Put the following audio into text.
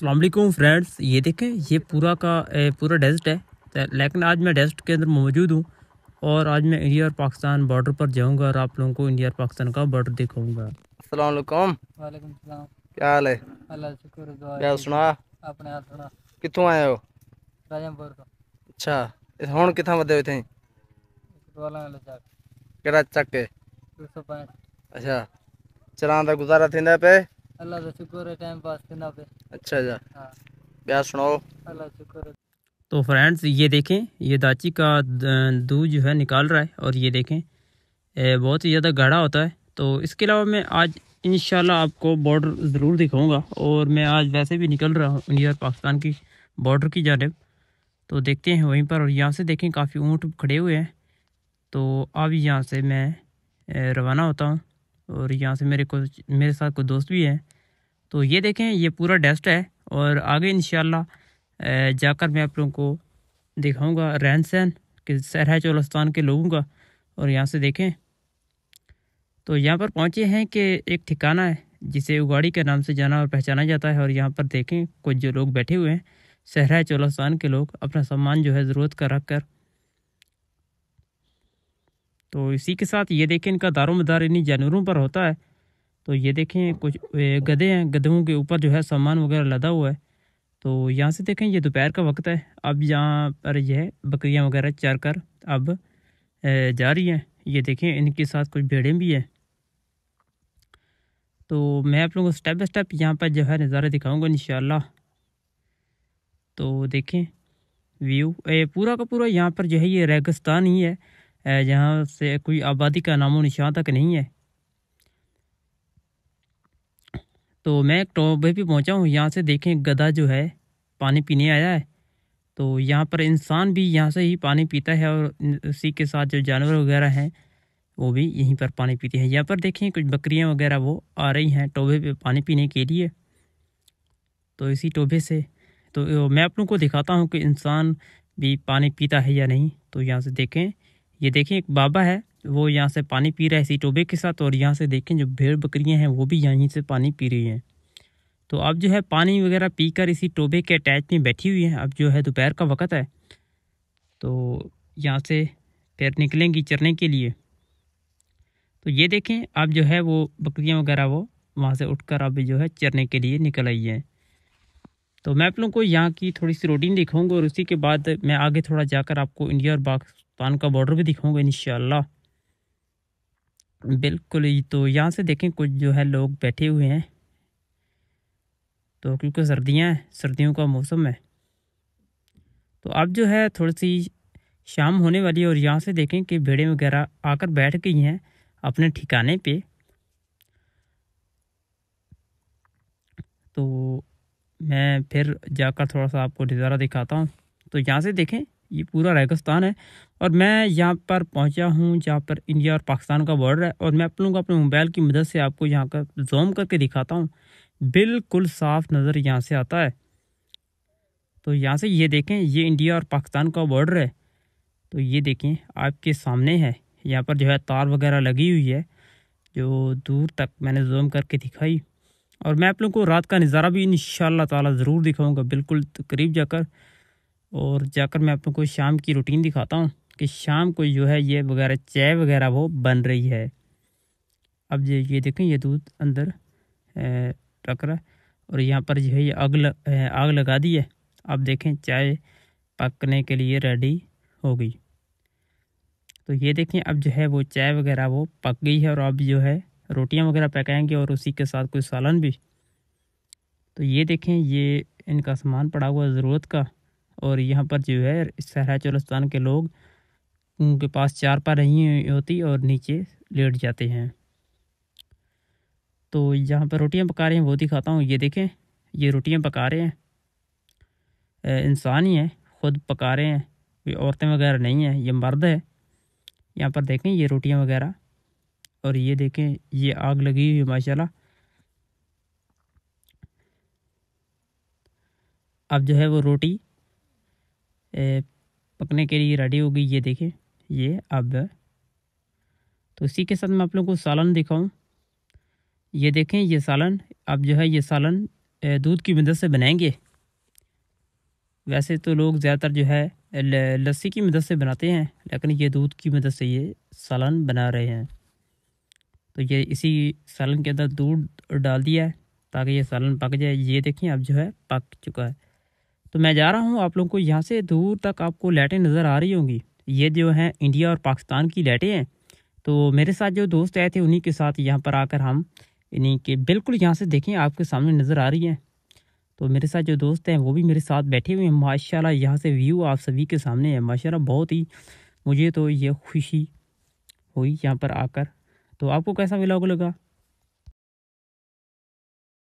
Aslam friends ये देखें ये पूरा का ए, पूरा डेस्ट है लेकिन आज मैं डेस्ट के अंदर मौजूद हूँ और आज मैं इंडिया और पाकिस्तान बॉर्डर पर जाऊँगा और आप लोगों को इंडिया और पाकिस्तान का बॉर्डर दिखाऊँगा असलकुम क्या हाल है क्या सुना अपने कितों आए हो अच्छा हूँ कितना बदे हुए थे अच्छा चरां का गुजारा थी पे अल्लाह का शुक्र है टाइम पास करना पे अच्छा जा हां प्यार सुनाओ अल्लाह शुक्र है तो फ्रेंड्स ये देखें ये दाची का दूध जो है निकाल रहा है और ये देखें बहुत ही ज़्यादा गाढ़ा होता है तो इसके अलावा मैं आज इन आपको बॉर्डर ज़रूर दिखाऊंगा और मैं आज वैसे भी निकल रहा हूँ इंडिया और पाकिस्तान की बॉर्डर की जानब तो देखते हैं वहीं पर और यहाँ से देखें काफ़ी ऊँट खड़े हुए हैं तो अब यहाँ से मैं रवाना होता हूँ और यहाँ से मेरे को मेरे साथ कुछ दोस्त भी हैं तो ये देखें ये पूरा डेस्ट है और आगे इन जाकर मैं आप लोगों को दिखाऊँगा रहन सहन कि सरह चौलस्तान के लोगों का और यहाँ से देखें तो यहाँ पर पहुँचे हैं कि एक ठिकाना है जिसे उगाड़ी के नाम से जाना और पहचाना जाता है और यहाँ पर देखें कुछ जो लोग बैठे हुए हैं सहरा चौलस्तान के लोग अपना सामान जो है ज़रूरत का रख कर तो इसी के साथ ये देखें इनका दारो मदार इन्हीं जानवरों पर होता है तो ये देखें कुछ गधे हैं गधों के ऊपर जो है सामान वगैरह लदा हुआ है तो यहाँ से देखें ये दोपहर का वक्त है अब यहाँ पर यह बकरियाँ वगैरह चर कर अब जा रही हैं ये देखें इनके साथ कुछ भेड़ें भी हैं तो मैं आप लोगों को स्टेप बाय स्टेप यहाँ पर जो है नज़ारा दिखाऊँगा इन तो देखें व्यू ए, पूरा का पूरा यहाँ पर जो है ये रेगिस्तान ही है जहाँ से कोई आबादी का नामो निशान तक नहीं है तो मैं टोबे पे पहुँचा हूँ यहाँ से देखें गधा जो है पानी पीने आया है तो यहाँ पर इंसान भी यहाँ से ही पानी पीता है और उसी के साथ जो जानवर वगैरह हैं वो भी यहीं पर पानी पीते हैं यहाँ पर देखें कुछ बकरियाँ वगैरह वो आ रही हैं टोबे पे पानी पीने के लिए तो इसी टोबे से तो मैं अपनों को दिखाता हूँ कि इंसान भी पानी पीता है या नहीं तो यहाँ से देखें ये देखें एक बाबा है वो यहाँ से पानी पी रहा है इसी टोबे के साथ और यहाँ से देखें जो भेड़ बकरियाँ हैं वो भी यहीं से पानी पी रही हैं तो अब जो है पानी वगैरह पीकर इसी टोबे के अटैच में बैठी हुई हैं अब जो है दोपहर का वक्त है तो यहाँ से फिर निकलेंगी चरने के लिए तो ये देखें अब जो है वो बकरियाँ वगैरह वो वहाँ से उठ अब जो है चरने के लिए निकल आई हैं तो मैं आप लोगों को यहाँ की थोड़ी सी रूटीन दिखाऊंगा और उसी के बाद मैं आगे थोड़ा जाकर आपको इंडिया और बाग पाकिस्तान का बॉर्डर भी दिखाऊंगा इन बिल्कुल ही तो यहाँ से देखें कुछ जो है लोग बैठे हुए हैं तो क्योंकि सर्दियाँ हैं सर्दियों का मौसम है तो अब जो है थोड़ी सी शाम होने वाली है और यहाँ से देखें कि भेड़ें वगैरह आकर बैठ गई हैं अपने ठिकाने पे तो मैं फिर जाकर थोड़ा सा आपको नज़ारा दिखाता हूँ तो यहाँ से देखें ये पूरा रेगिस्तान है और मैं यहाँ पर पहुँचा हूँ जहाँ पर इंडिया और पाकिस्तान का बॉर्डर है और मैं अपन को अपने मोबाइल की मदद से आपको यहाँ का जूम करके दिखाता हूँ बिल्कुल साफ नज़र यहाँ से आता है तो यहाँ से ये देखें ये इंडिया और पाकिस्तान का बॉर्डर है तो ये देखें आपके सामने है यहाँ पर जो है तार वगैरह लगी हुई है जो दूर तक मैंने जूम करके दिखाई और मैं आप लोगों को रात का नज़ारा भी इन ताला ज़रूर दिखाऊँगा बिल्कुल करीब जाकर और जाकर मैं आपको को शाम की रूटीन दिखाता हूँ कि शाम को जो है ये वगैरह चाय वगैरह वो बन रही है अब ये ये देखें ये दूध अंदर रख रहा है और यहाँ पर जो है ये आग लग, आग लगा दी है अब देखें चाय पकने के लिए रेडी हो गई तो ये देखें अब जो है वो चाय वगैरह वो पक गई है और अब जो है रोटियां वगैरह पकाएंगे और उसी के साथ कोई सालन भी तो ये देखें ये इनका सामान पड़ा हुआ ज़रूरत का और यहाँ पर जो है सहरा चौलस्तान के लोग उनके पास चार पा रही होती और नीचे लेट जाते हैं तो यहाँ पर रोटियाँ पका रहे हैं वो दिखाता हूँ ये देखें ये रोटियाँ पका रहे हैं इंसान ही हैं खुद पका रहे हैं ये औरतें वगैरह नहीं हैं ये मर्द है यहाँ पर देखें ये रोटियाँ वगैरह और ये देखें ये आग लगी हुई है माशाल्लाह अब जो है वो रोटी पकने के लिए रेडी हो गई ये देखें ये अब तो इसी के साथ मैं आप लोगों को सालन दिखाऊं ये देखें ये सालन अब जो है ये सालन दूध की मदद से बनाएंगे वैसे तो लोग ज़्यादातर जो है लस्सी की मदद से बनाते हैं लेकिन ये दूध की मदद से ये सालन बना रहे हैं तो ये इसी सालन के अंदर दूध डाल दिया है ताकि ये सालन पक जाए ये देखें अब जो है पक चुका है तो मैं जा रहा हूँ आप लोगों को यहाँ से दूर तक आपको लाइटें नज़र आ रही होंगी ये जो हैं इंडिया और पाकिस्तान की लाइटें हैं तो मेरे साथ जो दोस्त आए थे उन्हीं के साथ यहाँ पर आकर हम इन्हीं के बिल्कुल यहाँ से देखें आपके सामने नज़र आ रही हैं तो मेरे साथ जो दोस्त हैं वो भी मेरे साथ बैठे हुए हैं माशाल्लाह यहाँ से व्यू आप सभी के सामने है माशाल्लाह बहुत ही मुझे तो ये खुशी हुई यहाँ पर आकर तो आपको कैसा व्लॉग लगा